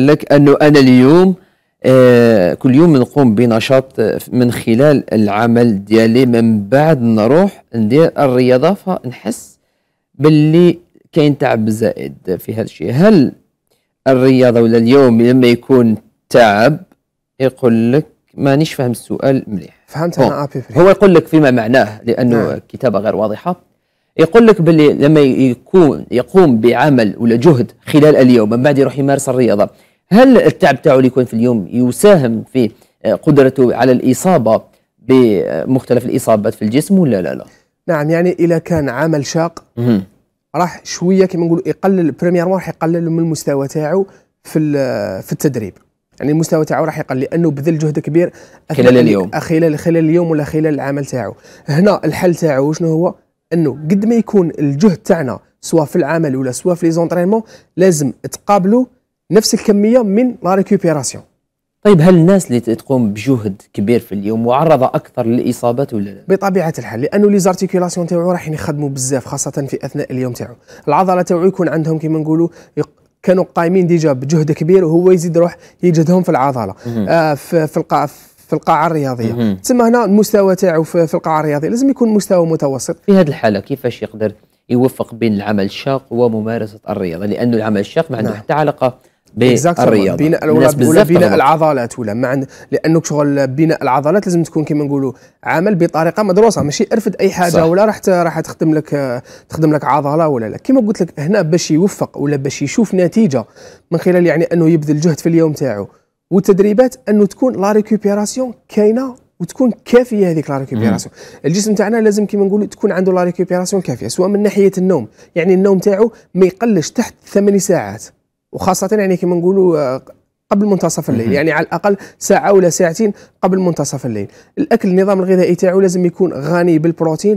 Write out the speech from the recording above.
لك انه انا اليوم آه كل يوم نقوم بنشاط آه، من خلال العمل ديالي من بعد نروح ندير الرياضه فنحس باللي كاين تعب زائد في هذا الشيء هل الرياضه ولا اليوم لما يكون تعب يقول لك مانيش فاهم السؤال مليح فهمت انا ابي هو يقول لك فيما معناه لانه نعم. كتابه غير واضحه يقول لك باللي لما يكون يقوم بعمل ولا جهد خلال اليوم من بعد يروح يمارس الرياضه هل التعب تاعو اللي يكون في اليوم يساهم في آه، قدرته على الاصابه بمختلف الاصابات في الجسم ولا لا لا؟ نعم يعني اذا كان عمل شاق راح شويه كما نقولوا يقلل بريمير راح يقلل من المستوى تاعو في في التدريب يعني المستوى تاعو راح يقل لانه بذل جهد كبير خلال اليوم خلال خلال اليوم ولا خلال العمل تاعو هنا الحل تاعو شنو هو انه قد ما يكون الجهد تاعنا سواء في العمل ولا سواء في ليزونترينمون لازم تقابلوا نفس الكميه من لا ريكوبيراسيون طيب هل الناس اللي تقوم بجهد كبير في اليوم معرضه اكثر للاصابات ولا لا؟ بطبيعه الحال لانه لي زارتيكولاسيون تاعو راح يخدموا بزاف خاصه في اثناء اليوم تاعو العضله تاعو يكون عندهم كما نقولوا كانوا قايمين ديجا بجهد كبير وهو يزيد يروح يجهدهم في العضله آه في في القاع في القاعه الرياضيه تسمى هنا المستوى تاعو في, في القاعه الرياضيه لازم يكون مستوى متوسط في هذه الحاله كيفاش يقدر يوفق بين العمل الشاق وممارسه الرياضه لانه العمل الشاق ما عنده نعم. حتى علاقه بالرياضه بناء الناس ولا بناء العضلات ولا ما عند لانك شغل بناء العضلات لازم تكون كما نقولوا عامل بطريقه مدروسه ماشي ارفد اي حاجه صح. ولا راح راح تخدم لك تخدم لك عضله ولا لا كما قلت لك هنا باش يوفق ولا باش يشوف نتيجه من خلال يعني انه يبذل جهد في اليوم تاعو والتدريبات انه تكون لا ريكوبيراسيون كاينه وتكون كافيه هذيك لا ريكوبيراسيون الجسم تاعنا لازم كيما نقولوا تكون عنده لا ريكوبيراسيون كافيه سواء من ناحيه النوم يعني النوم تاعو ما يقلش تحت 8 ساعات وخاصه يعني كما نقولوا آه، قبل منتصف الليل يعني على الاقل ساعه ولا ساعتين قبل منتصف الليل الاكل النظام الغذائي تاعو لازم يكون غني بالبروتين